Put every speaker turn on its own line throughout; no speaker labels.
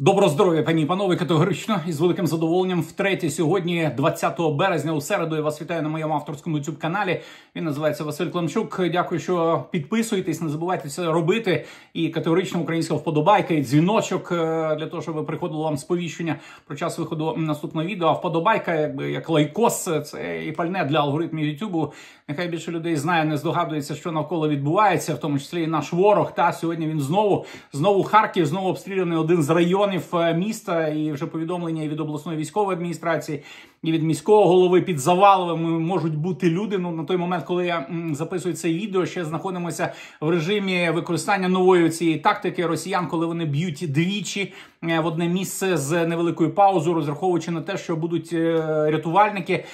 Доброго здоров'я, пані і панове, категорично і з великим задоволенням. Втретє, сьогодні, 20 березня, у середу, я вас вітаю на моєму авторському youtube каналі. Він називається Василь Кламчук. Дякую, що підписуєтесь. Не забувайте це робити. І категорично українська вподобайка, і дзвіночок е, для того, щоб приходило вам сповіщення про час виходу наступного відео. А вподобайка, якби як лайкос, це і пальне для алгоритмів Ютубу. Нехай більше людей знає, не здогадується, що навколо відбувається, в тому числі і наш ворог. Та сьогодні він знову знову Харків, знову обстріляний один з районів районів е, міста і вже повідомлення і від обласної військової адміністрації, і від міського голови під заваловими можуть бути люди. Ну на той момент, коли я записую це відео, ще знаходимося в режимі використання нової цієї тактики росіян, коли вони б'ють двічі е, в одне місце з невеликою паузою, розраховуючи на те, що будуть е, рятувальники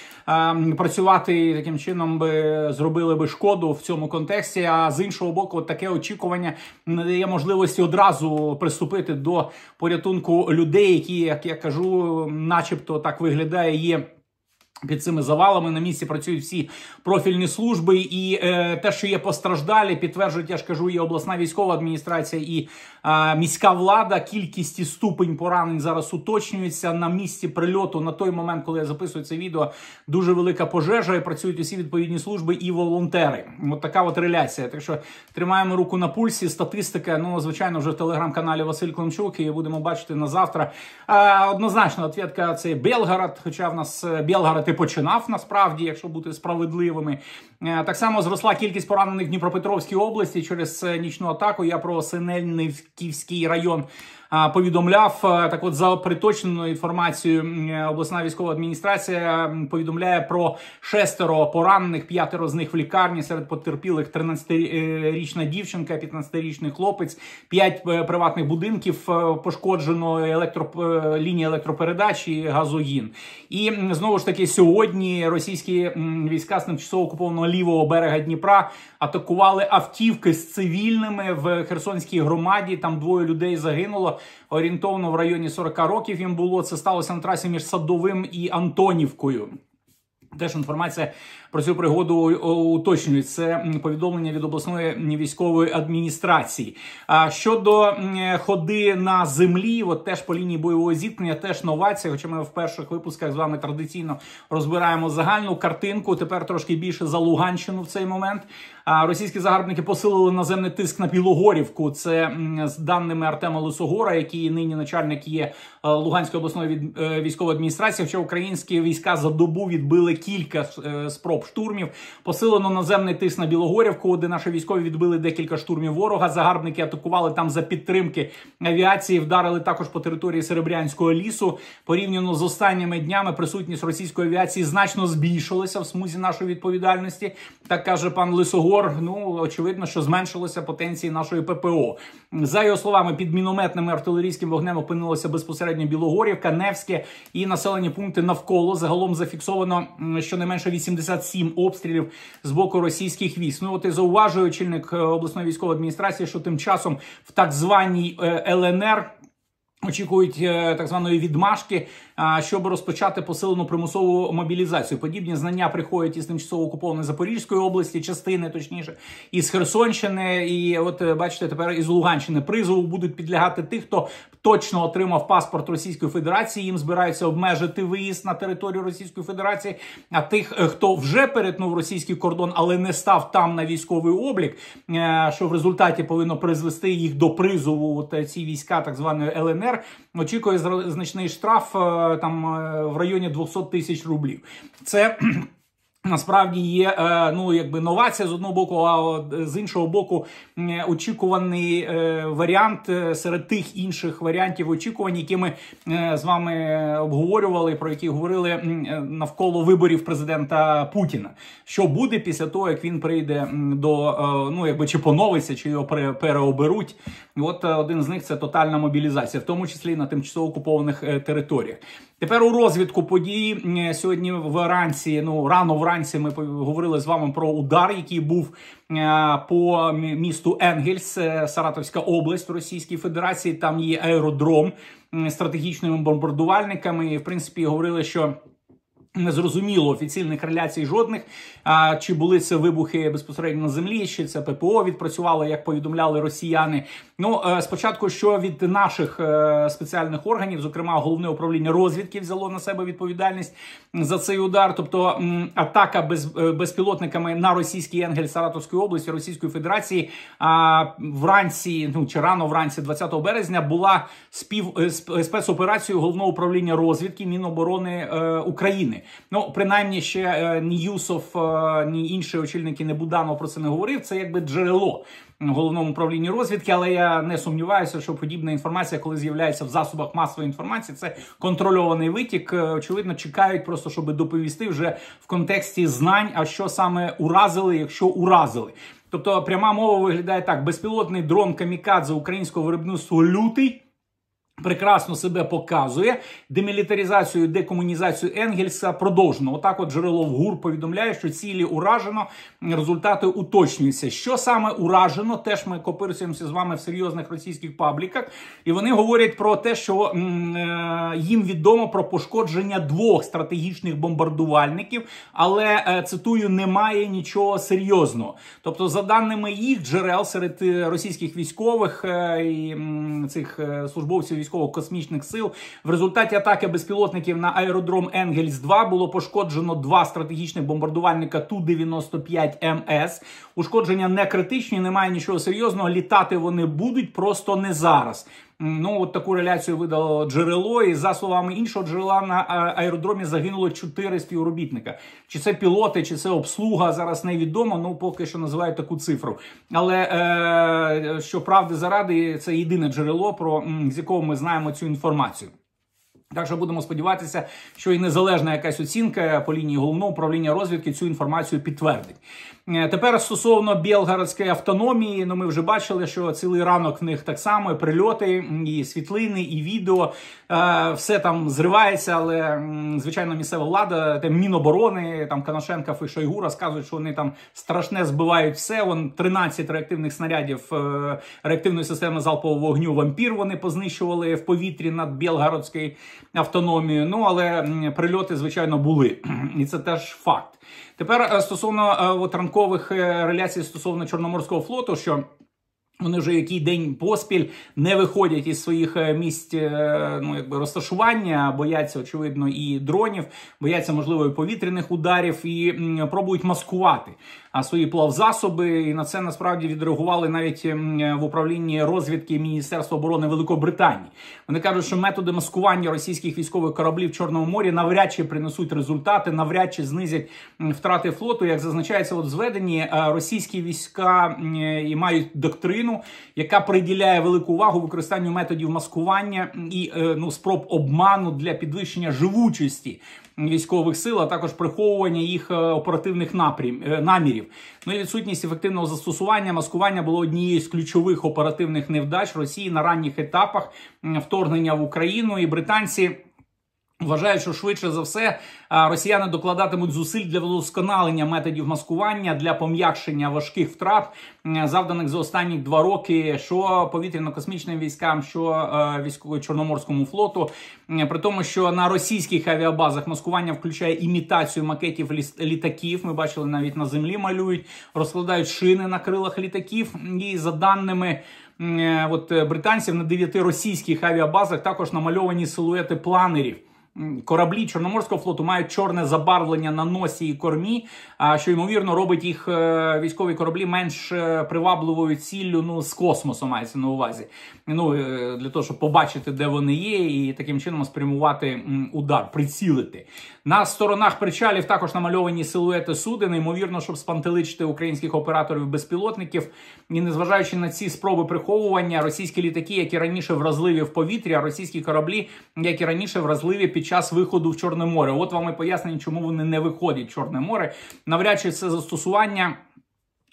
працювати і таким чином, би зробили би шкоду в цьому контексті. А з іншого боку, от таке очікування не дає можливості одразу приступити до порятування порятунку людей, які, як я кажу, начебто так виглядає, є під цими завалами на місці працюють всі профільні служби, і е, те, що є постраждалі, підтверджують, я ж кажу, і обласна військова адміністрація і е, міська влада. Кількість і ступень поранень зараз уточнюється на місці прильоту. На той момент, коли я записую це відео, дуже велика пожежа. і Працюють усі відповідні служби і волонтери. От така от реляція. Так що тримаємо руку на пульсі. Статистика, ну звичайно, вже в телеграм-каналі Василь Климчук. І будемо бачити на завтра. Е, однозначно, отвітка це Белгород, хоча в нас е, Белгород і починав насправді, якщо бути справедливими. Е, так само зросла кількість поранених в Дніпропетровській області через е, нічну атаку. Я про Синельниківський район повідомляв. Е, так, от за приточненою інформацією, обласна військова адміністрація повідомляє про шестеро поранених, п'ятеро з них в лікарні серед потерпілих 13-річна дівчинка, 15-річний хлопець, п'ять приватних будинків пошкоджено електро... лінії електропередачі газогін. І знову ж таки сьогодні російські війська з тимчасово окупованого лівого берега Дніпра атакували автівки з цивільними в Херсонській громаді. Там двоє людей загинуло. Орієнтовно в районі 40 років їм було. Це сталося на трасі між Садовим і Антонівкою. Теж інформація про цю пригоду уточнюють це повідомлення від обласної військової адміністрації. А щодо ходи на землі, от теж по лінії бойового зіткнення, теж новація. Хоча ми в перших випусках з вами традиційно розбираємо загальну картинку. Тепер трошки більше за Луганщину в цей момент. А російські загарбники посилили наземний тиск на Білогорівку. Це з даними Артема Лисогора, який нині начальник є е, Луганської обласної е, військової адміністрації. Хоча українські війська за добу відбили кілька е, спроб. Штурмів Посилено наземний тиск на Білогорівку, де наші військові відбили декілька штурмів ворога. Загарбники атакували там за підтримки авіації, вдарили також по території Серебрянського лісу. Порівняно з останніми днями присутність російської авіації значно збільшилася в смузі нашої відповідальності. Так каже пан Лисогор. Ну очевидно, що зменшилося потенції нашої ППО. За його словами, під мінометним артилерійським вогнем опинилося безпосередньо Білогорівка, Невське і населені пункти навколо загалом зафіксовано щонайменше 87 сім обстрілів з боку російських військ. Ну от і зауважує очільник е, обласної військової адміністрації, що тим часом в так званій е, ЛНР очікують е, так званої відмашки щоб розпочати посилену примусову мобілізацію. Подібні знання приходять із тимчасово окупованої Запорізької області, частини точніше, із Херсонщини, і от е, бачите, тепер із Луганщини призову будуть підлягати тих, хто точно отримав паспорт Російської Федерації. Їм збираються обмежити виїзд на територію Російської Федерації. А тих, е, хто вже перетнув російський кордон, але не став там на військовий облік, е, що в результаті повинно призвести їх до призову. от ці війська, так званої ЛНР, очікує значний штраф там е, в районі 200 тисяч рублів. Це Насправді є е, ну якби новація з одного боку, а е, з іншого боку, очікуваний е, варіант серед тих інших варіантів очікувань, які ми з вами обговорювали, про які говорили навколо виборів президента Путіна. Що буде після того, як він прийде до ну якби чи поновиться, чи його переоберуть? От один з них це тотальна мобілізація, в тому числі на тимчасово окупованих територіях. Тепер у розвідку події е, сьогодні вранці. Ну рано вранці ми говорили з вами про удар, який був е, по місту Енгельс, е, Саратовська область Російської Федерації. Там є аеродром стратегічними бомбардувальниками. І, В принципі, говорили, що. Не зрозуміло офіційних реляцій жодних. А чи були це вибухи безпосередньо на землі? Чи це ППО відпрацювало, як повідомляли росіяни? Ну е, спочатку, що від наших е, спеціальних органів, зокрема головне управління розвідки, взяло на себе відповідальність за цей удар. Тобто атака без е, безпілотниками на російський енгель Саратовської області Російської Федерації а вранці, ну чи рано вранці, 20 березня, була спів спецоперацією головного управління розвідки Міноборони е, України. Ну, принаймні, ще е, ні Юсов, е, ні інші очільники не Буданов про це не говорив. Це якби джерело головному управлінні розвідки. Але я не сумніваюся, що подібна інформація, коли з'являється в засобах масової інформації, це контрольований витік. Е, очевидно, чекають просто, щоб доповісти вже в контексті знань, а що саме уразили, якщо уразили. Тобто пряма мова виглядає так: безпілотний дрон камікадзе українського виробництва лютий. Прекрасно себе показує демілітаризацію, декомунізацію Енгельса продовжено. Отак, от джерело в ГУР повідомляє, що цілі уражено, результати уточнюються. Що саме уражено, теж ми копируємося з вами в серйозних російських пабліках, і вони говорять про те, що е, їм відомо про пошкодження двох стратегічних бомбардувальників, але е, цитую немає нічого серйозного. Тобто, за даними їх джерел серед е, російських військових і цих службовців військово-космічних сил. В результаті атаки безпілотників на аеродром Енгельс 2 було пошкоджено два стратегічних бомбардувальника Ту-95МС. Ем Ушкодження не критичні, немає нічого серйозного. Літати вони будуть просто не зараз. Ну, от таку реляцію видало джерело, і за словами іншого джерела на е, аеродромі загинуло чотири співробітника. Чи це пілоти, чи це обслуга зараз невідомо. Ну поки що називають таку цифру. Але е, що правди заради, це єдине джерело, про з якого ми знаємо цю інформацію. Так що будемо сподіватися, що і незалежна якась оцінка по лінії головного управління розвідки цю інформацію підтвердить. Е, тепер стосовно Білгородської автономії, ну ми вже бачили, що цілий ранок в них так само і прильоти, і світлини, і відео е, все там зривається, але звичайно, місцева влада там міноборони там Канашенка і Шойгу розказують, що вони там страшне збивають все. Вон 13 реактивних снарядів е, реактивної системи залпового вогню вампір. Вони познищували в повітрі над Білгородською автономію. Ну але прильоти, звичайно, були, і це теж факт. Тепер е, стосовно е, от, ранкових е, реляцій стосовно Чорноморського флоту, що вони вже який день поспіль не виходять із своїх місць ну якби розташування, бояться очевидно і дронів, бояться можливо і повітряних ударів і пробують маскувати свої плавзасоби, і на це насправді відреагували навіть ем, в управлінні розвідки Міністерства оборони Великобританії. Вони кажуть, що методи маскування російських військових кораблів в Чорному морі навряд чи принесуть результати, навряд чи знизять втрати флоту. Як зазначається, от зведенні е, російські війська е, і мають доктрину, яка приділяє велику увагу використанню методів маскування і е, ну спроб обману для підвищення живучості військових сил, а також приховування їх е, оперативних напрям е, намірів. Ну і відсутність ефективного застосування маскування було однією з ключових оперативних невдач Росії на ранніх етапах вторгнення в Україну і британці. Вважаю, що швидше за все росіяни докладатимуть зусиль для вдосконалення методів маскування для пом'якшення важких втрат, завданих за останні два роки, що повітряно-космічним військам, що е, військово-чорноморському флоту, при тому, що на російських авіабазах маскування включає імітацію макетів літаків. Ми бачили навіть на землі малюють, розкладають шини на крилах літаків, і за даними. Е, от британців на дев'яти російських авіабазах також намальовані силуети планерів кораблі Чорноморського флоту мають чорне забарвлення на носі і кормі, що ймовірно робить їх е, військові кораблі менш е, привабливою ціллю ну, з космосу, мається на увазі. Ну е, для того, щоб побачити, де вони є, і таким чином спрямувати удар, прицілити. На сторонах причалів також намальовані силуети суден, ймовірно, щоб спантеличити українських операторів безпілотників. І незважаючи на ці спроби приховування, російські літаки, які раніше вразливі в повітрі, а російські кораблі, які раніше вразливі під під час виходу в Чорне море. От вам і пояснення, чому вони не виходять в Чорне море. Навряд чи це застосування.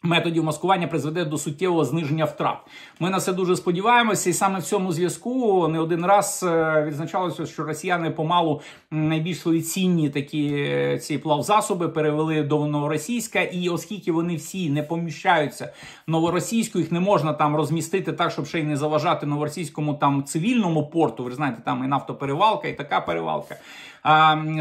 Методів маскування призведе до суттєвого зниження втрат. Ми на це дуже сподіваємося, і саме в цьому зв'язку не один раз е, відзначалося, що росіяни помалу найбільш свої цінні такі е, ці плавзасоби перевели до новоросійська, і оскільки вони всі не поміщаються новоросійську, їх не можна там розмістити так, щоб ще й не заважати новоросійському там цивільному порту. Ви знаєте, там і нафтоперевалка, і така перевалка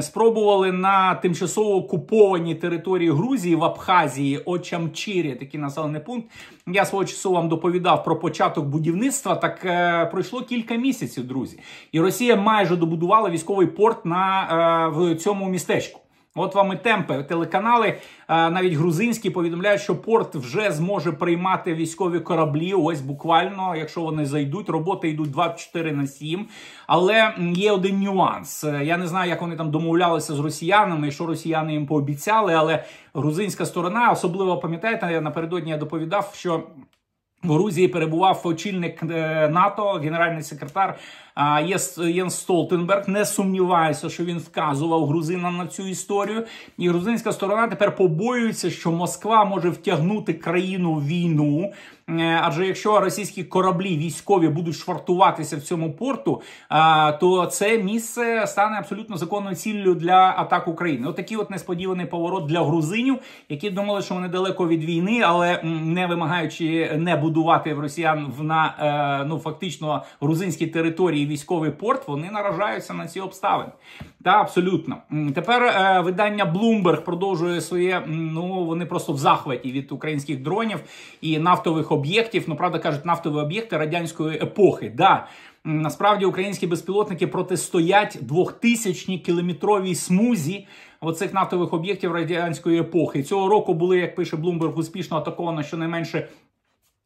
спробували на тимчасово окупованій території Грузії в Абхазії, Очамчирі, такий населений пункт. Я свого часу вам доповідав про початок будівництва. Так е, пройшло кілька місяців, друзі, і Росія майже добудувала військовий порт на е, в цьому містечку. От вам і темпи телеканали, е, навіть грузинські, повідомляють, що порт вже зможе приймати військові кораблі. Ось буквально, якщо вони зайдуть, роботи йдуть 24 на 7. Але є один нюанс. Е, я не знаю, як вони там домовлялися з росіянами, що росіяни їм пообіцяли. Але грузинська сторона, особливо пам'ятаєте, напередодні я доповідав, що в Грузії перебував очільник е, НАТО, генеральний секретар. Єнс Столтенберг. Не сумніваюся, що він вказував грузинам на цю історію. І грузинська сторона тепер побоюється, що Москва може втягнути країну в війну. Е, адже якщо російські кораблі військові будуть швартуватися в цьому порту, то це місце стане абсолютно законною ціллю для атак України. Отакий от, от несподіваний поворот для грузинів, які думали, що вони далеко від війни, але не вимагаючи не будувати в росіян в на е, ну фактично грузинській території і військовий порт вони наражаються на ці обставини. Та абсолютно тепер е, видання Bloomberg продовжує своє. Ну вони просто в захваті від українських дронів і нафтових об'єктів. Ну правда кажуть, нафтові об'єкти радянської епохи. Да. Насправді українські безпілотники протистоять двохтисячні кілометровій смузі оцих нафтових об'єктів радянської епохи. Цього року були, як пише Блумберг, успішно атаковано щонайменше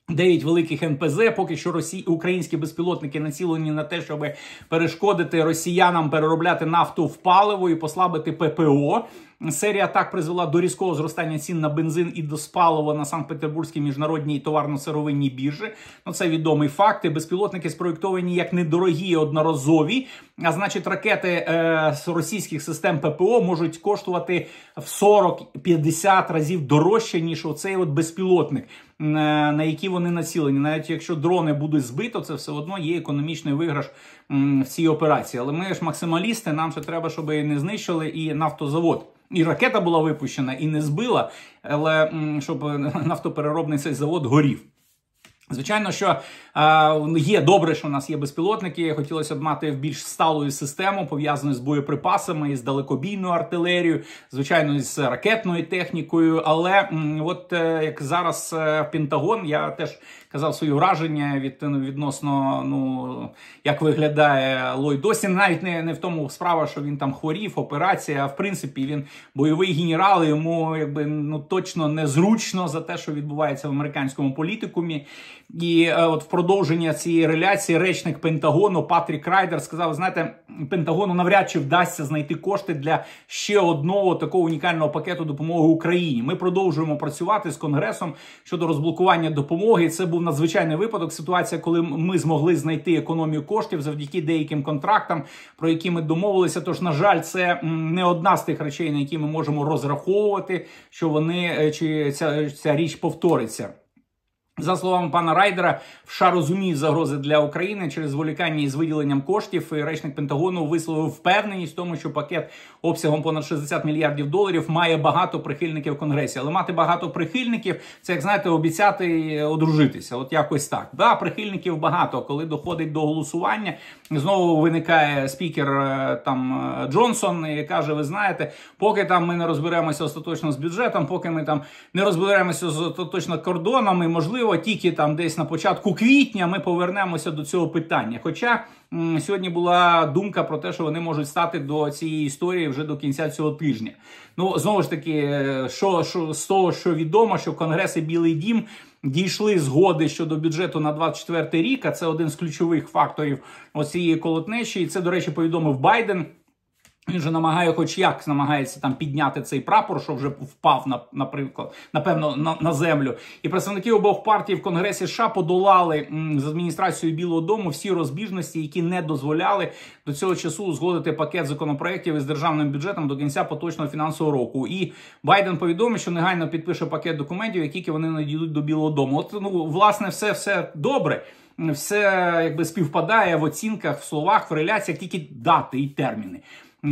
Дев'ять великих НПЗ поки що росі... українські безпілотники націлені на те, щоб перешкодити росіянам переробляти нафту в паливо і послабити ППО. Серія так призвела до різкого зростання цін на бензин і до спалива на Санкт-Петербурзькій міжнародній товарно-сировинній біржі. Ну це відомий факт. Безпілотники спроєктовані як недорогі, одноразові. А значить, ракети е, російських систем ППО можуть коштувати в 40-50 разів дорожче ніж оцей от безпілотник. Е, на які вони націлені. Навіть якщо дрони буде збито, це все одно є економічний виграш в цій операції. Але ми ж максималісти, нам ще треба, щоб і не знищили і нафтозавод. І ракета була випущена, і не збила, але щоб е, нафтопереробний цей завод горів. Звичайно, що е, є добре, що у нас є безпілотники. Хотілося б мати в більш сталу систему, пов'язану з боєприпасами, із далекобійною артилерією, звичайно, з ракетною технікою. Але м, от е, як зараз е, Пентагон, я теж казав свої враження від ну, відносно ну як виглядає Лой досі. Навіть не, не в тому справа, що він там хворів, операція. а В принципі, він бойовий генерал. Йому якби ну точно незручно за те, що відбувається в американському політикумі. І е, от в продовження цієї реляції речник Пентагону Патрік Райдер сказав: знаєте, Пентагону навряд чи вдасться знайти кошти для ще одного такого унікального пакету допомоги Україні. Ми продовжуємо працювати з конгресом щодо розблокування допомоги. Це був надзвичайний випадок. Ситуація, коли ми змогли знайти економію коштів завдяки деяким контрактам, про які ми домовилися. Тож, на жаль, це не одна з тих речей, на які ми можемо розраховувати, що вони е, чи ця, ця річ повториться. За словами пана Райдера, США розуміють загрози для України через зволікання із виділенням коштів. І речник Пентагону висловив впевненість, в тому що пакет обсягом понад 60 мільярдів доларів має багато прихильників в конгресі. Але мати багато прихильників це як знаєте, обіцяти е, одружитися. От якось так. Да, прихильників багато. Коли доходить до голосування, знову виникає спікер е, там е, Джонсон і каже: Ви знаєте, поки там ми не розберемося остаточно з бюджетом, поки ми там не розберемося з остаточно кордонами, можливо можливо, тільки там десь на початку квітня ми повернемося до цього питання. Хоча сьогодні була думка про те, що вони можуть стати до цієї історії вже до кінця цього тижня. Ну знову ж таки, е, що, що з того, що відомо, що Конгрес і Білий Дім. Дійшли згоди щодо бюджету на 24 рік. А це один з ключових факторів оцієї колотнечі. І це, до речі, повідомив Байден. Він же намагає, хоч як намагається там підняти цей прапор, що вже впав на наприклад, напевно, на на землю. І представники обох партій в Конгресі США подолали з адміністрацією Білого Дому всі розбіжності, які не дозволяли до цього часу узгодити пакет законопроєктів із державним бюджетом до кінця поточного фінансового року. І Байден повідомив, що негайно підпише пакет документів, які вони надійдуть до Білого Дому. От ну власне, все, все добре. Все якби співпадає в оцінках, в словах, в реляціях тільки дати і терміни.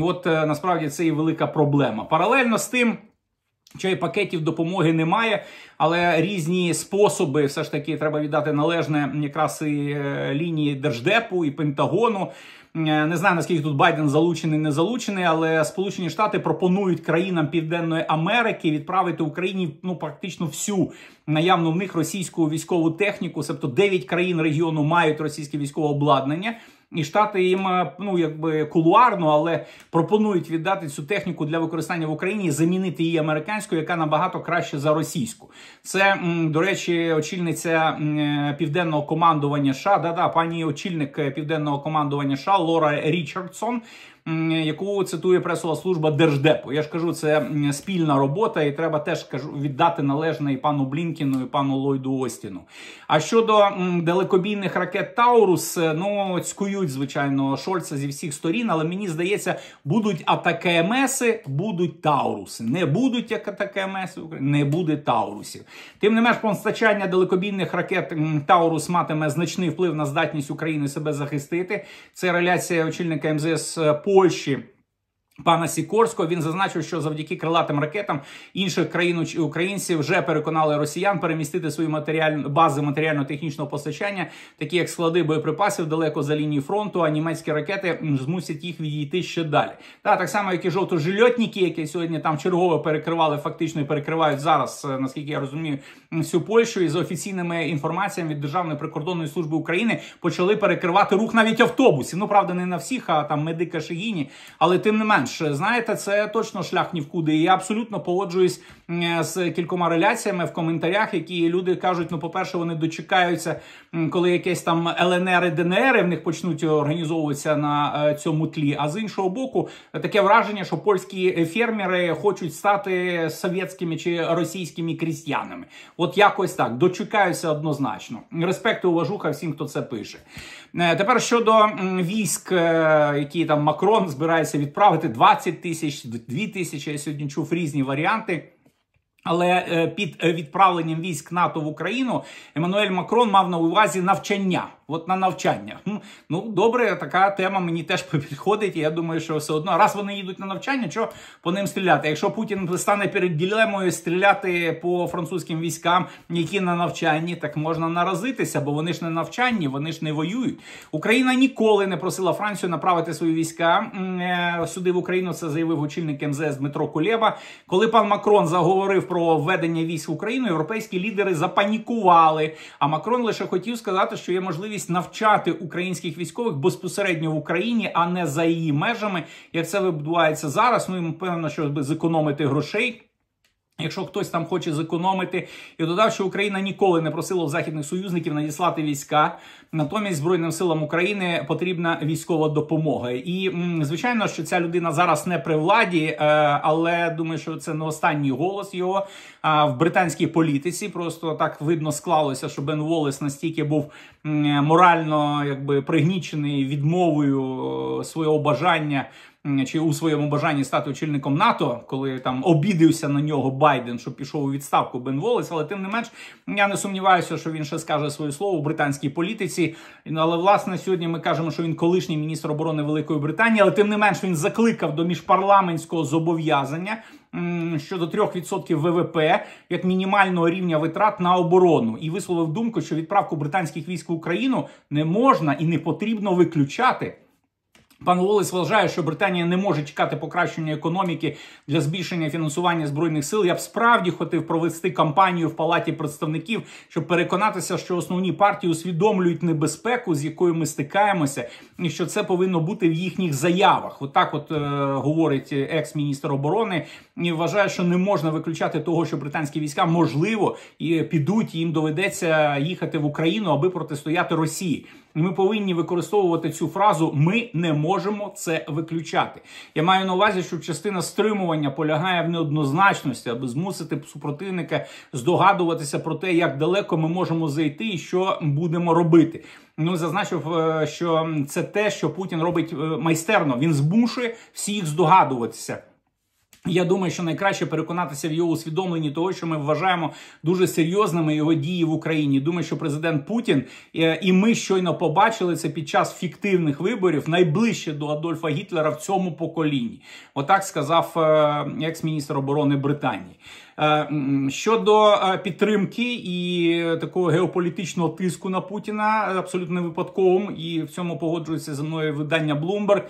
От е, насправді це і велика проблема. Паралельно з тим. Що і пакетів допомоги немає, але різні способи все ж таки треба віддати належне якраз і е, лінії держдепу і Пентагону. Е, не знаю наскільки тут Байден залучений, не залучений, але Сполучені Штати пропонують країнам Південної Америки відправити Україні ну практично всю наявну в них російську військову техніку, себто 9 країн регіону мають російське військове обладнання. І штати їм е, ну якби кулуарно, але пропонують віддати цю техніку для використання в Україні, і замінити її американською, яка набагато краще за російську. Це до речі, очільниця е, південного командування США, да да пані очільник е, південного командування США Лора Річардсон яку цитує пресова служба держдепу. Я ж кажу, це спільна робота, і треба теж кажу віддати належне і пану Блінкіну і пану Ллойду Остіну. А щодо далекобійних ракет Таурус, е, ну цькують звичайно Шольца зі всіх сторін, але мені здається, будуть атаки МСи, будуть Тауруси. Не будуть як атаки МСи, не буде Таурусів. Тим не менш, постачання далекобійних ракет Таурус матиме значний вплив на здатність України себе захистити. Це реляція очільника МЗС е, по. Польщі. Пана Сікорського він зазначив, що завдяки крилатим ракетам інших країн українців вже переконали росіян перемістити свої матеріальні бази матеріально-технічного постачання, такі як склади боєприпасів далеко за лінії фронту. А німецькі ракети змусять їх відійти ще далі. Та так само, як і жовто-жильотники, які сьогодні там чергово перекривали, фактично і перекривають зараз, е, наскільки я розумію, всю Польщу і за офіційними інформаціями від Державної прикордонної служби України почали перекривати рух навіть автобусів. Ну правда, не на всіх, а там медика Шигіні, але тим не менш знаєте, це точно шлях ні в куди. І я абсолютно погоджуюсь Е, з кількома реляціями в коментарях, які люди кажуть: ну, по-перше, вони дочекаються, коли якесь там ЛНР і ДНР в них почнуть е, організовуватися на е, цьому тлі. А з іншого боку, таке враження, що польські фермери хочуть стати совєтськими чи російськими крістянами. От якось так дочекаються однозначно. Респект і уважуха всім, хто це пише. Тепер щодо військ, які там Макрон збирається відправити 20 тисяч, 2 тисячі. Я сьогодні чув різні варіанти. Але е, під е, відправленням військ НАТО в Україну Еммануель Макрон мав на увазі навчання от на навчання. Ну, добре, така тема мені теж підходить. І я думаю, що все одно, раз вони їдуть на навчання, що по ним стріляти? Якщо Путін стане перед ділемою стріляти по французьким військам, які на навчанні, так можна наразитися, бо вони ж не навчанні, вони ж не воюють. Україна ніколи не просила Францію направити свої війська е, сюди в Україну. Це заявив очільник МЗС Дмитро Кулєба. Коли пан Макрон заговорив про введення військ в Україну, європейські лідери запанікували. А Макрон лише хотів сказати, що є можливість можливість навчати українських військових безпосередньо в Україні, а не за її межами. Як це відбувається зараз, ну і певно, що зекономити грошей. Якщо хтось там хоче зекономити, і додав, що Україна ніколи не просила західних союзників надіслати війська. Натомість Збройним силам України потрібна військова допомога. І звичайно, що ця людина зараз не при владі, е, але думаю, що це не останній голос його в британській політиці. Просто так видно склалося, що Бен Волес настільки був морально якби пригнічений відмовою е, свого бажання чи у своєму бажанні стати очільником НАТО, коли там обідився на нього Байден, що пішов у відставку Бен Волес, але тим не менш я не сумніваюся, що він ще скаже своє слово у британській політиці. Але власне сьогодні ми кажемо, що він колишній міністр оборони Великої Британії, але тим не менш він закликав до міжпарламентського зобов'язання. Щодо 3% ВВП як мінімального рівня витрат на оборону, і висловив думку, що відправку британських військ в Україну не можна і не потрібно виключати. Пан Волес вважає, що Британія не може чекати покращення економіки для збільшення фінансування збройних сил. Я б справді хотів провести кампанію в палаті представників, щоб переконатися, що основні партії усвідомлюють небезпеку, з якою ми стикаємося, і що це повинно бути в їхніх заявах. Отак, от, от е, говорить екс-міністр оборони, і вважає, що не можна виключати того, що британські війська можливо і підуть і їм доведеться їхати в Україну аби протистояти Росії ми повинні використовувати цю фразу Ми не можемо це виключати. Я маю на увазі, що частина стримування полягає в неоднозначності, аби змусити супротивника здогадуватися про те, як далеко ми можемо зайти і що будемо робити. Ну, зазначив, е, що це те, що Путін робить е, майстерно. Він змушує всіх здогадуватися. Я думаю, що найкраще переконатися в його усвідомленні того, що ми вважаємо дуже серйозними його дії в Україні. Думаю, що президент Путін е, і ми щойно побачили це під час фіктивних виборів найближче до Адольфа Гітлера в цьому поколінні. Отак сказав е, екс-міністр оборони Британії. Е, щодо підтримки і такого геополітичного тиску на Путіна, абсолютно випадковим, і в цьому погоджується зі мною видання Bloomberg.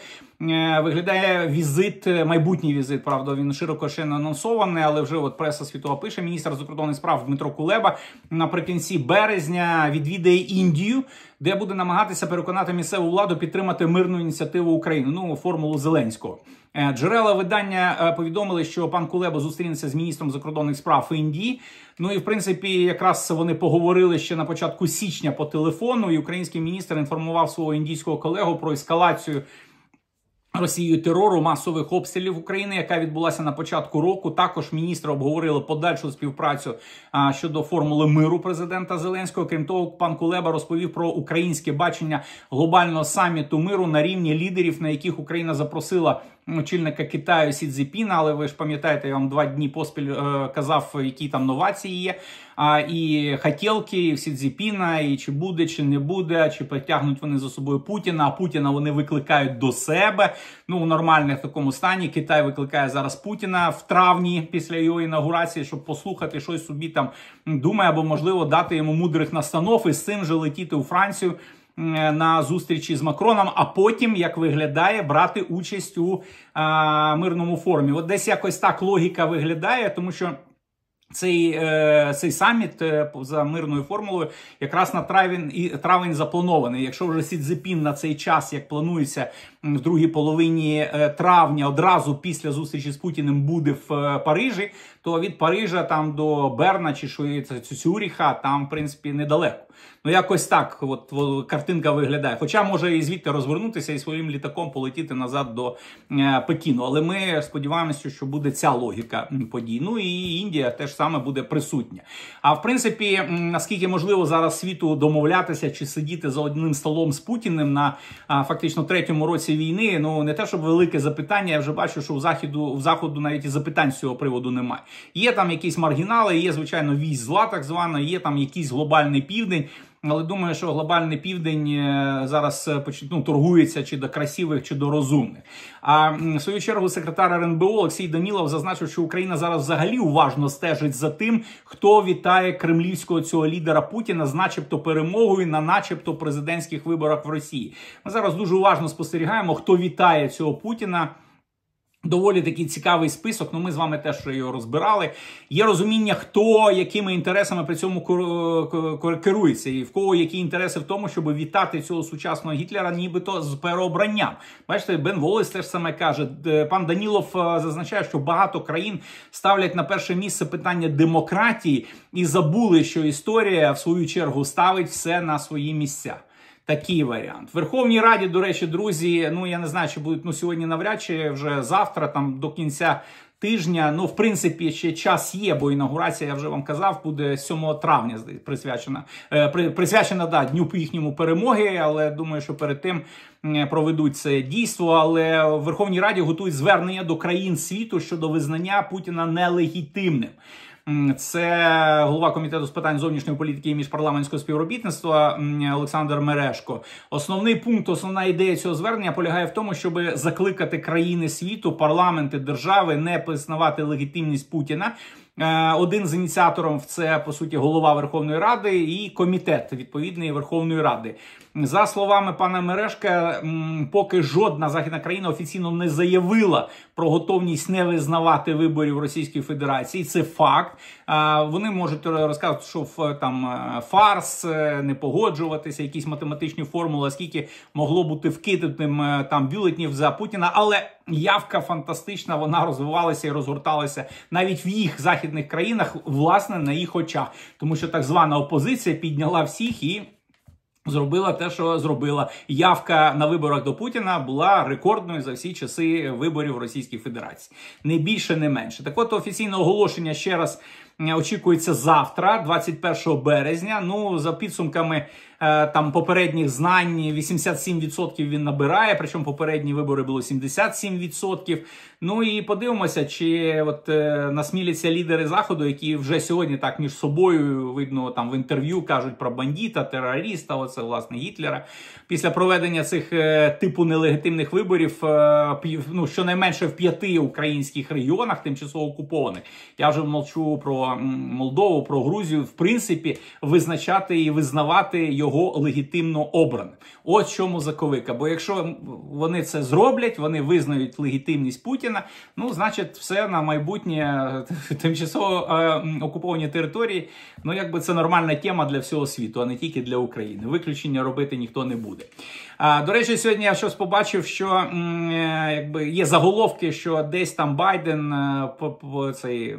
Е, виглядає візит, е, майбутній візит. Правда, він широко ще не анонсований, але вже от преса світова пише. Міністр закордонних справ Дмитро Кулеба наприкінці березня відвідає Індію, де буде намагатися переконати місцеву владу підтримати мирну ініціативу України. Ну формулу Зеленського. Е, джерела видання повідомили, що пан Кулеба зустрінеться з міністром закордонних справ Індії. Ну і в принципі, якраз вони поговорили ще на початку січня по телефону, і український міністр інформував свого індійського колегу про ескалацію. Росією терору масових обстрілів України, яка відбулася на початку року. Також міністри обговорили подальшу співпрацю а, щодо формули миру президента Зеленського. Крім того, пан Кулеба розповів про українське бачення глобального саміту миру на рівні лідерів, на яких Україна запросила очільника Китаю Сі Цзіпіна, але ви ж пам'ятаєте, я вам два дні поспіль е, казав, які там новації є. А і хотілки, і всі Цзіпіна, і чи буде, чи не буде, чи притягнуть вони за собою Путіна. А Путіна вони викликають до себе. Ну у нормальних такому стані Китай викликає зараз Путіна в травні після його інаугурації, щоб послухати щось собі там думає, або можливо дати йому мудрих настанов і з цим же летіти у Францію. Е, на зустрічі з Макроном, а потім як виглядає брати участь у а, мирному форумі. От десь якось так логіка виглядає, тому що. Цей е, цей саміт е, за мирною формулою якраз на травень і травень запланований. Якщо вже Сідзепін на цей час, як планується в другій половині травня, одразу після зустрічі з Путіним буде в Парижі, то від Парижа там до Берна чи Цюріха, там в принципі недалеко. Ну, якось так от, от картинка виглядає. Хоча може і звідти розвернутися і своїм літаком полетіти назад до е, Пекіну. Але ми сподіваємося, що буде ця логіка подій. Ну і Індія теж саме буде присутня. А в принципі, наскільки можливо зараз світу домовлятися чи сидіти за одним столом з Путіним на а, фактично третьому році війни, ну не те, щоб велике запитання. Я вже бачу, що у заходу в заходу навіть і запитань з цього приводу немає. Є там якісь маргінали, є звичайно вісь зла, так звана, є там якийсь глобальний південь. Але думаю, що глобальний південь е, зараз е, ну, торгується чи до красивих, чи до розумних. А в свою чергу секретар РНБО Олексій Данілов зазначив, що Україна зараз взагалі уважно стежить за тим, хто вітає кремлівського цього лідера Путіна, з начебто перемогою на, начебто, президентських виборах в Росії. Ми зараз дуже уважно спостерігаємо, хто вітає цього Путіна. Доволі такий цікавий список. Ну, ми з вами теж його розбирали. Є розуміння, хто якими інтересами при цьому керується, і в кого які інтереси в тому, щоб вітати цього сучасного Гітлера, нібито з переобранням. Бачите, Бен Волес теж саме каже. Е, пан Данілов е, зазначає, що багато країн ставлять на перше місце питання демократії і забули, що історія в свою чергу ставить все на свої місця. Такий варіант. В Верховній Раді, до речі, друзі, ну я не знаю, чи будуть ну сьогодні навряд чи вже завтра, там до кінця тижня. Ну, в принципі, ще час є, бо інаугурація, я вже вам казав, буде 7 травня присвячена е, при присвячена да, дню їхньому перемоги. Але думаю, що перед тим проведуть це дійство. Але в Верховній Раді готують звернення до країн світу щодо визнання Путіна нелегітимним. Це голова комітету з питань зовнішньої політики і міжпарламентського співробітництва Олександр Мерешко. Основний пункт, основна ідея цього звернення полягає в тому, щоб закликати країни світу, парламенти держави не признавати легітимність Путіна. Е, один з ініціаторів це по суті голова Верховної Ради і комітет відповідної Верховної Ради. За словами пана Мережка, поки жодна західна країна офіційно не заявила про готовність не визнавати виборів Російської Федерації. Це факт. Вони можуть розказувати, що там е, фарс, е, не погоджуватися, якісь математичні формули, скільки могло бути вкиданим е, там бюлетнів за Путіна, але. Явка фантастична, вона розвивалася і розгорталася навіть в їх західних країнах, власне, на їх очах, тому що так звана опозиція підняла всіх і. Зробила те, що зробила явка на виборах до Путіна була рекордною за всі часи виборів Російській Федерації, не більше, не менше. Так, от офіційне оголошення ще раз е, очікується завтра, 21 березня. Ну за підсумками Е, там попередніх знань 87% він набирає. Причому попередні вибори було 77%. Ну і подивимося, чи от е, насміляться лідери заходу, які вже сьогодні так між собою видно там в інтерв'ю кажуть про бандіта, терориста. Оце власне Гітлера. Після проведення цих е, типу нелегітимних виборів, ну щонайменше в п'яти українських регіонах, тимчасово окупованих. Я вже мовчу про Молдову, про Грузію, в принципі, визначати і визнавати його його легітимно обраним. От чому заковика. Бо якщо вони це зроблять, вони визнають легітимність Путіна. Ну, значить, все на майбутнє тимчасово е, окуповані території. Ну, якби це нормальна тема для всього світу, а не тільки для України. Виключення робити ніхто не буде. До речі, сьогодні я щось побачив, що е, якби є заголовки, що десь там Байден е, цей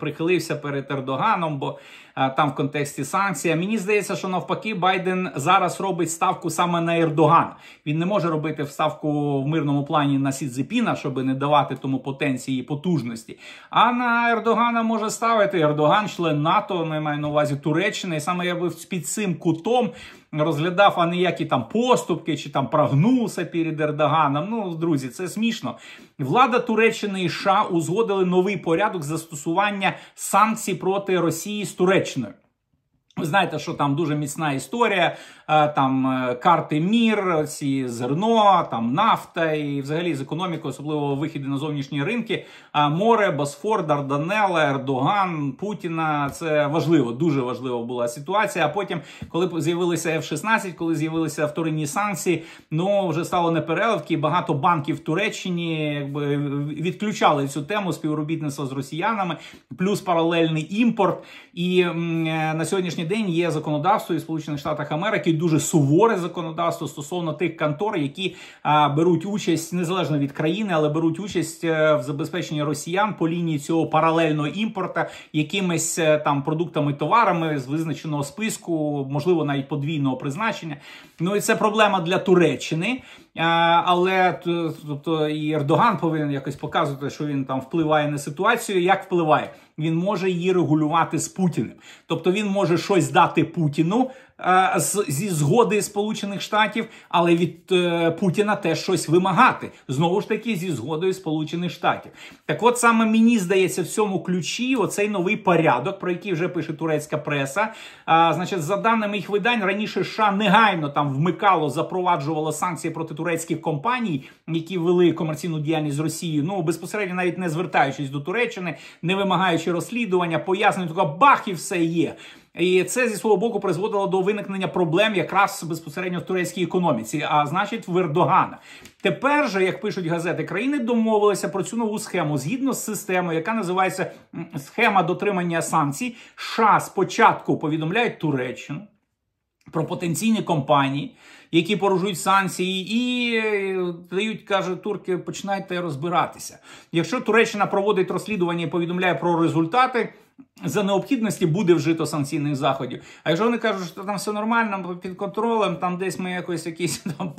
прихилився перед Ердоганом, бо е, там в контексті санкцій. Мені здається, що навпаки, Байден зараз робить ставку саме на Ердоган. Він не може робити вставку в мирному плані на Сідзепіна, щоб не давати тому потенції і потужності. А на Ердогана може ставити Ердоган, член НАТО, не маю на увазі Туреччини. І саме я би під цим кутом розглядав, а не які там поступки чи там прогнувся перед Ердоганом. Ну, друзі, це смішно. Влада Туреччини і США узгодили новий порядок застосування санкцій проти Росії з Туреччиною. Ви знаєте, що там дуже міцна історія. Е, там е, карти мір, ці зерно, там нафта і взагалі з економікою, особливо вихід на зовнішні ринки. Е, море, Босфор, Дарданелла, Ердоган, Путіна це важливо, дуже важлива була ситуація. А потім, коли з'явилися F-16, коли з'явилися вторинні санкції, ну вже стало непереливки. Багато банків в Туреччині якби відключали цю тему співробітництва з росіянами, плюс паралельний імпорт. І м, на сьогоднішній день є законодавство і Сполучених Штатах Америки дуже суворе законодавство стосовно тих контор, які а, беруть участь незалежно від країни, але беруть участь а, е, в забезпеченні росіян по лінії цього паралельного імпорта якимись а, е, там продуктами, товарами з визначеного списку, можливо, навіть подвійного призначення. Ну і це проблема для Туреччини. А, але тобто і Ердоган повинен якось показувати, що він там впливає на ситуацію. Як впливає? Він може її регулювати з Путіним, тобто він може щось дати Путіну. Е, зі згоди Сполучених Штатів, але від е, Путіна теж щось вимагати знову ж таки зі згодою Сполучених Штатів. Так, от саме мені здається, в цьому ключі оцей новий порядок, про який вже пише турецька преса. А, Значить, за даними їх видань, раніше США негайно там вмикало, запроваджувало санкції проти турецьких компаній, які вели комерційну діяльність з Росією. Ну безпосередньо, навіть не звертаючись до Туреччини, не вимагаючи розслідування, пояснюють, бах і все є. І це зі свого боку призводило до виникнення проблем якраз безпосередньо в турецькій економіці, а значить, в Ердогана. Тепер же, як пишуть газети, країни домовилися про цю нову схему згідно з системою, яка називається схема дотримання санкцій. США спочатку повідомляють Туреччину. Про потенційні компанії, які порушують санкції, і е, дають, каже турки, починайте розбиратися. Якщо Туреччина проводить розслідування і повідомляє про результати за необхідності буде вжито санкційних заходів. А якщо вони кажуть, що там все нормально, під контролем, там десь ми якось якийсь там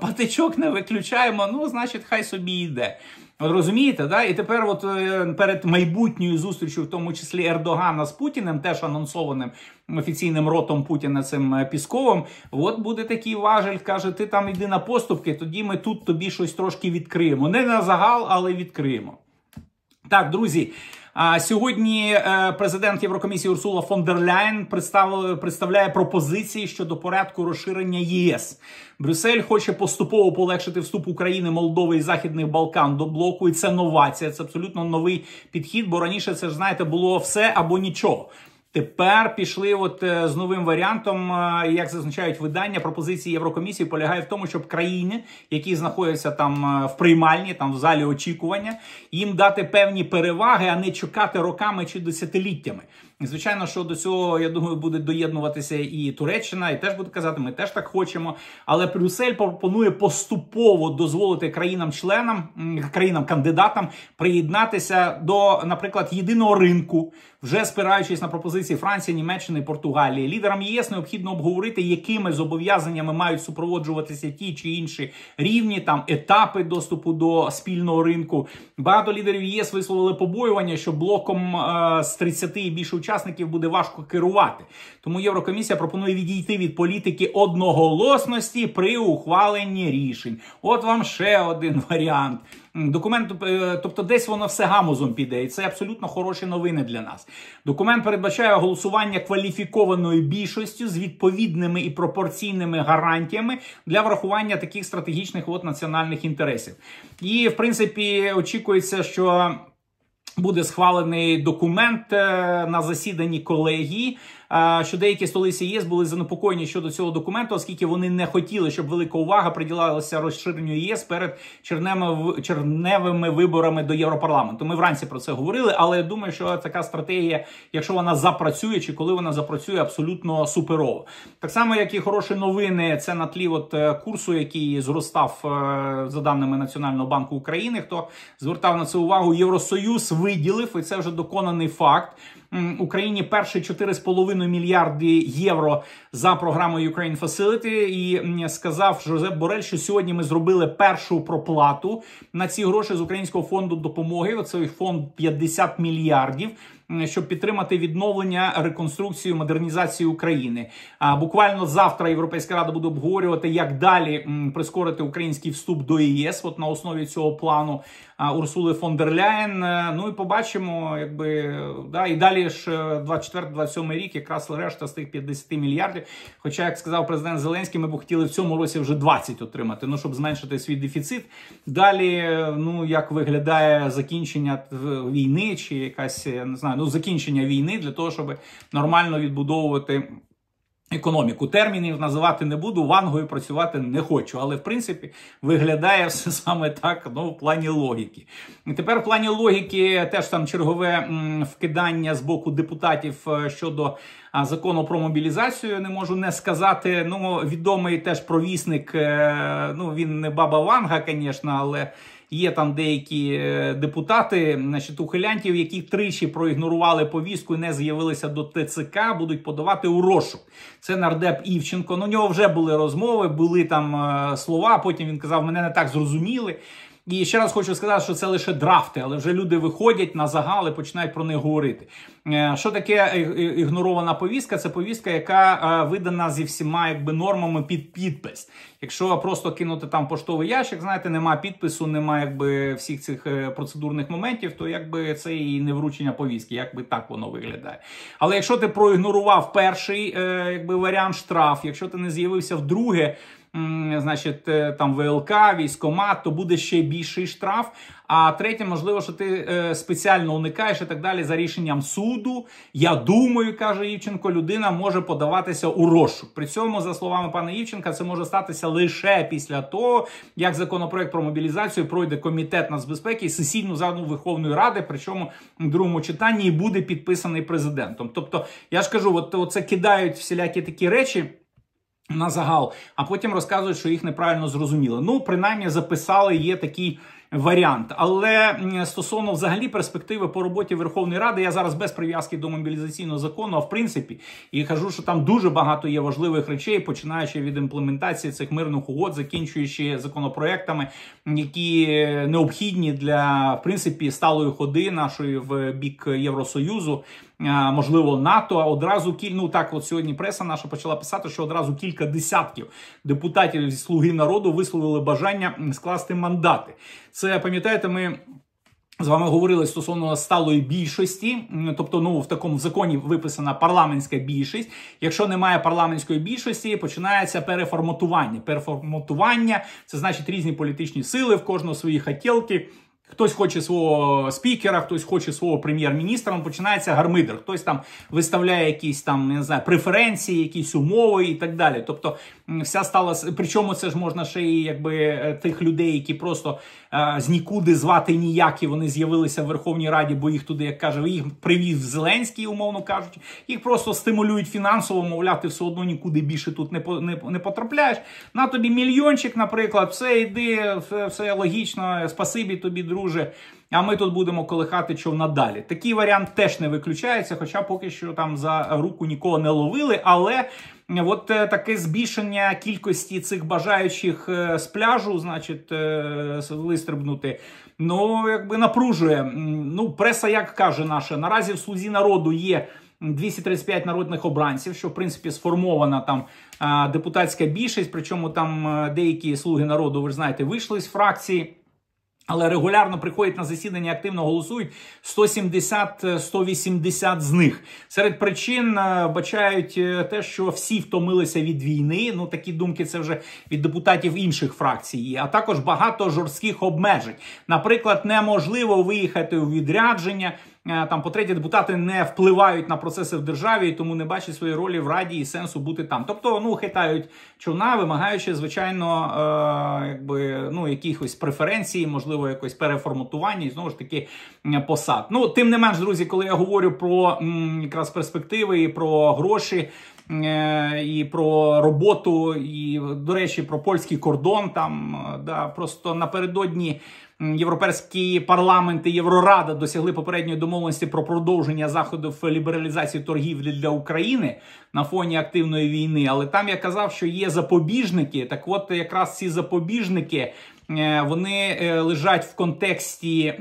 патичок не виключаємо, ну, значить, хай собі йде. От Розумієте, да? і тепер, от е, перед майбутньою зустрічю, в тому числі Ердогана з Путіним, теж анонсованим офіційним ротом Путіна цим е, Пісковим, от буде такий важель, каже: ти там йди на поступки, тоді ми тут тобі щось трошки відкриємо. Не на загал, але відкриємо. Так, друзі. А сьогодні е, президент Єврокомісії Урсула фон дер Ляйн представляє пропозиції щодо порядку розширення ЄС. Брюссель хоче поступово полегшити вступ України, Молдови і Західних Балкан до блоку. І це новація. Це абсолютно новий підхід. Бо раніше це ж знаєте було все або нічого. Тепер пішли, от е, з новим варіантом, е, як зазначають видання, пропозиції Єврокомісії полягає в тому, щоб країни, які знаходяться там е, в приймальні, там в залі очікування, їм дати певні переваги, а не чекати роками чи десятиліттями. Звичайно, що до цього я думаю, буде доєднуватися і Туреччина, і теж буде казати, ми теж так хочемо. Але Брюссель пропонує поступово дозволити країнам-членам, країнам-кандидатам приєднатися до, наприклад, єдиного ринку, вже спираючись на пропозиції Франції, Німеччини і Португалії. Лідерам ЄС необхідно обговорити, якими зобов'язаннями мають супроводжуватися ті чи інші рівні там етапи доступу до спільного ринку. Багато лідерів ЄС висловили побоювання, що блоком е з 30 і більше учасників буде важко керувати. Тому Єврокомісія пропонує відійти від політики одноголосності при ухваленні рішень. От вам ще один варіант. Документ, е, тобто, десь воно все гамузом піде, і це абсолютно хороші новини для нас. Документ передбачає голосування кваліфікованою більшістю з відповідними і пропорційними гарантіями для врахування таких стратегічних от національних інтересів. І в принципі очікується, що буде схвалений документ е, на засіданні колегії, що деякі столиці ЄС були занепокоєні щодо цього документу, оскільки вони не хотіли, щоб велика увага приділялася розширенню ЄС перед черневими, черневими виборами до Європарламенту. Ми вранці про це говорили, але я думаю, що така стратегія, якщо вона запрацює, чи коли вона запрацює, абсолютно суперово. Так само, як і хороші новини, це на тлі от е, курсу, який зростав е, за даними Національного банку України. Хто звертав на це увагу? Євросоюз виділив і це вже доконаний факт. Україні перші 4,5 мільярди євро за програмою Ukraine Facility. І сказав Жозеп Борель, що сьогодні ми зробили першу проплату на ці гроші з Українського фонду допомоги. Оцей фонд 50 мільярдів щоб підтримати відновлення, реконструкцію, модернізацію України. А буквально завтра Європейська рада буде обговорювати, як далі прискорити український вступ до ЄС. От на основі цього плану Урсули фон дер Ляєн. Е, ну і побачимо, якби да і далі ж 24-27 е, рік, якраз решта з тих 50 мільярдів. Хоча, як сказав президент Зеленський, ми б хотіли в цьому році вже 20 отримати. Ну щоб зменшити свій дефіцит. Далі е, ну як виглядає закінчення війни, чи якась не знаю ну, закінчення війни для того, щоб нормально відбудовувати. Економіку термінів називати не буду, вангою працювати не хочу, але в принципі виглядає все саме так ну, в плані логіки. І тепер в плані логіки теж там чергове м, вкидання з боку депутатів е, щодо а, закону про мобілізацію. Не можу не сказати. Ну, відомий теж провісник. Е, ну він не баба Ванга, звісно, але. Є там деякі е, депутати, значить, ухилянтів, які тричі проігнорували повістку, і не з'явилися до ТЦК, будуть подавати у розшук. Це нардеп Івченко. Ну, у нього вже були розмови, були там е, слова. Потім він казав, мене не так зрозуміли. І ще раз хочу сказати, що це лише драфти, але вже люди виходять на загал і починають про них говорити. Е, що таке е, е, ігнорована повістка? Це повістка, яка видана зі всіма якби нормами під підпис. Якщо просто кинути там поштовий ящик, знаєте, нема підпису, немає всіх цих процедурних моментів, то якби це і не вручення повістки, якби так воно виглядає. Але якщо ти проігнорував перший якби варіант штраф, якщо ти не з'явився вдруге значить, е, там ВЛК, військомат, то буде ще більший штраф. А третє, можливо, що ти е, спеціально уникаєш і так далі за рішенням суду. Я думаю, каже Івченко, людина може подаватися у розшук. При цьому, за словами пана Івченка, це може статися лише після того, як законопроект про мобілізацію пройде комітет нацбезпеки і сесійну залу Верховної Ради, причому в другому читанні і буде підписаний президентом. Тобто, я ж кажу, от це кидають всілякі такі речі на загал, а потім розказують, що їх неправильно зрозуміли. Ну, принаймні, записали є такий варіант. Але стосовно взагалі перспективи по роботі Верховної Ради, я зараз без прив'язки до мобілізаційного закону, а в принципі, і кажу, що там дуже багато є важливих речей, починаючи від імплементації цих мирних угод, закінчуючи законопроектами, які необхідні для в принципі сталої ходи нашої в бік Євросоюзу можливо, НАТО одразу ну так. От сьогодні преса наша почала писати, що одразу кілька десятків депутатів зі слуги народу висловили бажання скласти мандати. Це пам'ятаєте, ми. З вами говорили стосовно сталої більшості, тобто, ну в такому в законі виписана парламентська більшість. Якщо немає парламентської більшості, починається переформатування. Переформатування це значить різні політичні сили в кожного свої хотілки. Хтось хоче свого спікера, хтось хоче свого прем'єр-міністра, починається гармидер, хтось там виставляє якісь там не знаю, преференції, якісь умови і так далі. Тобто, вся стала причому це ж можна ще і якби е, тих людей, які просто е, з нікуди звати ніякі вони з'явилися в Верховній Раді, бо їх туди, як каже, їх привів Зеленський, умовно кажучи, їх просто стимулюють фінансово, мовляв, ти все одно нікуди більше тут не не, не потрапляєш. На тобі мільйончик, наприклад, все йди, все, все логічно, спасибі тобі, друг друже. А ми тут будемо колихати човна далі. Такий варіант теж не виключається, хоча поки що там за руку нікого не ловили. Але от е, таке збільшення кількості цих бажаючих е, з пляжу, значить, е, вистрибнути, ну якби напружує. Ну, преса, як каже наша, наразі в слузі народу є. 235 народних обранців, що в принципі сформована там депутатська більшість. Причому там деякі слуги народу, ви ж знаєте, вийшли з фракції але регулярно приходять на засідання, активно голосують 170-180 е, з них. Серед причин е, бачають е, те, що всі втомилися від війни. Ну такі думки це вже від депутатів інших фракцій, а також багато жорстких обмежень. Наприклад, неможливо виїхати у відрядження, Е, там по депутати не впливають на процеси в державі, і тому не бачать своєї ролі в раді і сенсу бути там. Тобто, ну хитають човна, вимагаючи, звичайно, е, якби ну якихось преференцій, можливо, якось переформатування і знову ж таки посад. Ну тим не менш, друзі, коли я говорю про м, якраз перспективи і про гроші. Е, і про роботу, і до речі, про польський кордон там е, да просто напередодні європейські парламенти Єврорада досягли попередньої домовленості про продовження заходів лібералізації торгівлі для України на фоні активної війни. Але там я казав, що є запобіжники. Так, от якраз ці запобіжники. Е, вони е, лежать в контексті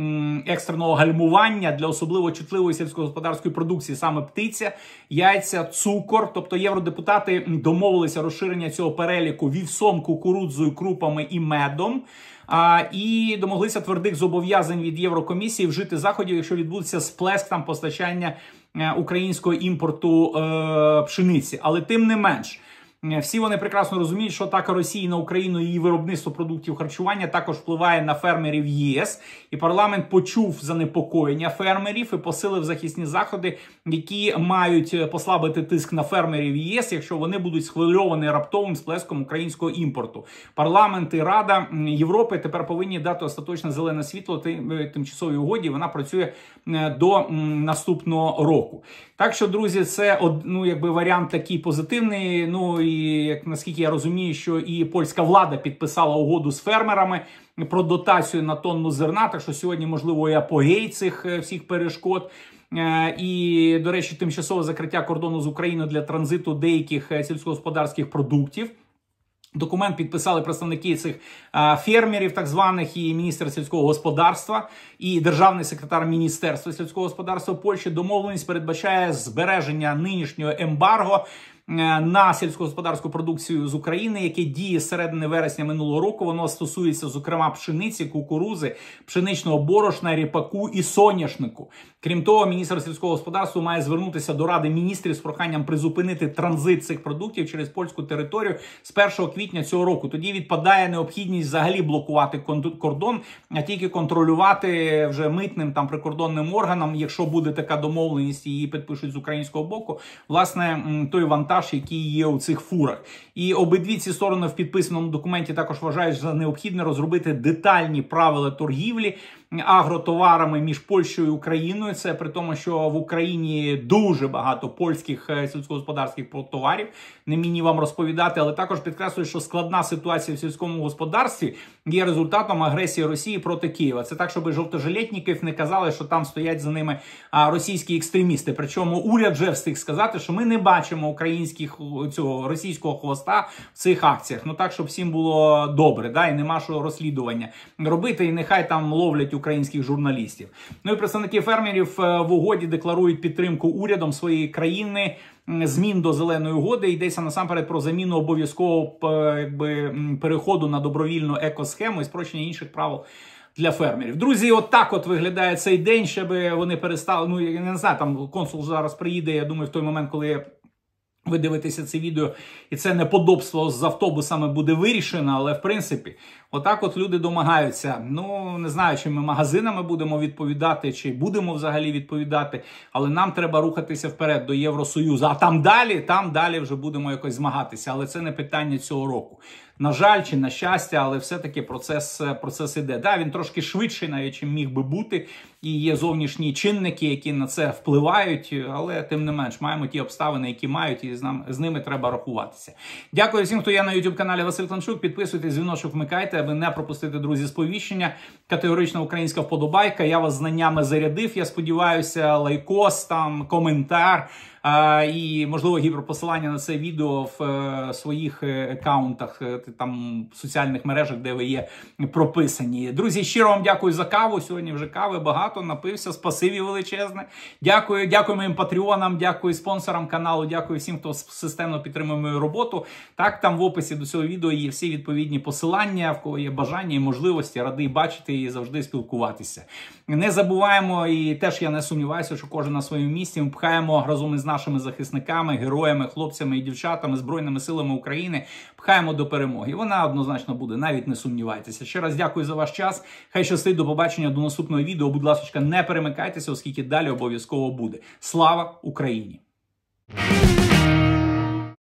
екстреного гальмування для особливо чутливої сільськогосподарської продукції, саме птиця, яйця, цукор. Тобто євродепутати домовилися розширення цього переліку вівсом, кукурудзою, крупами і медом. А, І домоглися твердих зобов'язань від Єврокомісії вжити заходів, якщо відбудеться сплеск там постачання е, українського імпорту е, пшениці, але тим не менш. Е, всі вони прекрасно розуміють, що атака Росії на Україну і її виробництво продуктів харчування також впливає на фермерів ЄС, і парламент почув занепокоєння фермерів і посилив захисні заходи, які мають е, послабити тиск на фермерів ЄС, якщо вони будуть схвильовані раптовим сплеском українського імпорту. Парламент і Рада Європи тепер повинні дати остаточне зелене світло е, тимчасовій угоді. Вона працює до наступного року. Так що, друзі, це ну, якби варіант такий позитивний. Ну і як наскільки я розумію, що і польська влада підписала угоду з фермерами про дотацію на тонну зерна. Так що сьогодні можливо і апогей цих е, всіх перешкод. Е, і, до речі, тимчасове закриття кордону з Україною для транзиту деяких е, сільськогосподарських продуктів. Документ підписали представники цих фермерів, так званих, і міністр сільського господарства, і державний секретар Міністерства сільського господарства Польщі. Домовленість передбачає збереження нинішнього ембарго. Е, на сільськогосподарську продукцію з України, яке діє з середини вересня минулого року. Воно стосується зокрема пшениці, кукурузи, пшеничного борошна, ріпаку і соняшнику. Крім того, міністр сільського господарства має звернутися до ради міністрів з проханням призупинити транзит цих продуктів через польську територію з 1 квітня цього року. Тоді відпадає необхідність взагалі блокувати кордон, а тільки контролювати вже митним там прикордонним органам, якщо буде така домовленість, її підпишуть з українського боку. Власне той вантаж вантаж, який є у цих фурах. І обидві ці сторони в підписаному документі також вважають за необхідне розробити детальні правила торгівлі агротоварами між Польщею і Україною. Це при тому, що в Україні дуже багато польських е, сільськогосподарських товарів. Не мені вам розповідати, але також підкреслюю, що складна ситуація в сільському господарстві є результатом агресії Росії проти Києва. Це так, щоб жовтожелетників не казали, що там стоять за ними російські екстремісти. Причому уряд вже встиг сказати, що ми не бачимо українських цього російського хвоста в цих акціях. Ну так, щоб всім було добре, да і нема що розслідування робити, і нехай там ловлять українських журналістів. Ну і представники фермерів е, в угоді декларують підтримку урядом своєї країни. Змін до зеленої угоди йдеться насамперед про заміну обов'язкового е, якби переходу на добровільну екосхему і спрощення інших правил. Для фермерів друзі, от от виглядає цей день, щоб вони перестали. Ну я не знаю, там консул зараз приїде. Я думаю, в той момент, коли ви дивитеся це відео, і це неподобство з автобусами буде вирішено. Але в принципі, Отак, от люди домагаються. Ну не знаю, чи ми магазинами будемо відповідати, чи будемо взагалі відповідати, але нам треба рухатися вперед до Євросоюзу. А там далі, там далі вже будемо якось змагатися. Але це не питання цього року. На жаль, чи на щастя, але все-таки процес е, процес іде. Да, він трошки швидший, навіть чим міг би бути, і є зовнішні чинники, які на це впливають. Але тим не менш, маємо ті обставини, які мають, і з нам з ними треба рахуватися. Дякую всім, хто є на youtube каналі Василь Кланчук. Підписуйтесь, дзвіночок вмикайте ставте, аби не пропустити друзі сповіщення. Категорично українська вподобайка. Я вас знаннями зарядив. Я сподіваюся, лайкос там коментар. І можливо гіперпосилання на це відео в е, своїх е, аккаунтах е, там в соціальних мережах, де ви є прописані. Друзі, щиро вам дякую за каву. Сьогодні вже кави багато напився. Спасибі величезне. Дякую, дякую моїм патреонам, дякую спонсорам каналу. Дякую всім, хто системно підтримує мою роботу. Так, там в описі до цього відео є всі відповідні посилання, в кого є бажання і можливості радий бачити і завжди спілкуватися. Не забуваємо, і теж я не сумніваюся, що кожен на своєму місці ми пхаємо разом із нас нашими захисниками, героями, хлопцями і дівчатами, збройними силами України. Пхаємо до перемоги. Вона однозначно буде. Навіть не сумнівайтеся. Ще раз дякую за ваш час. Хай щастить до побачення до наступного відео. Будь ласка, не перемикайтеся, оскільки далі обов'язково буде. Слава Україні!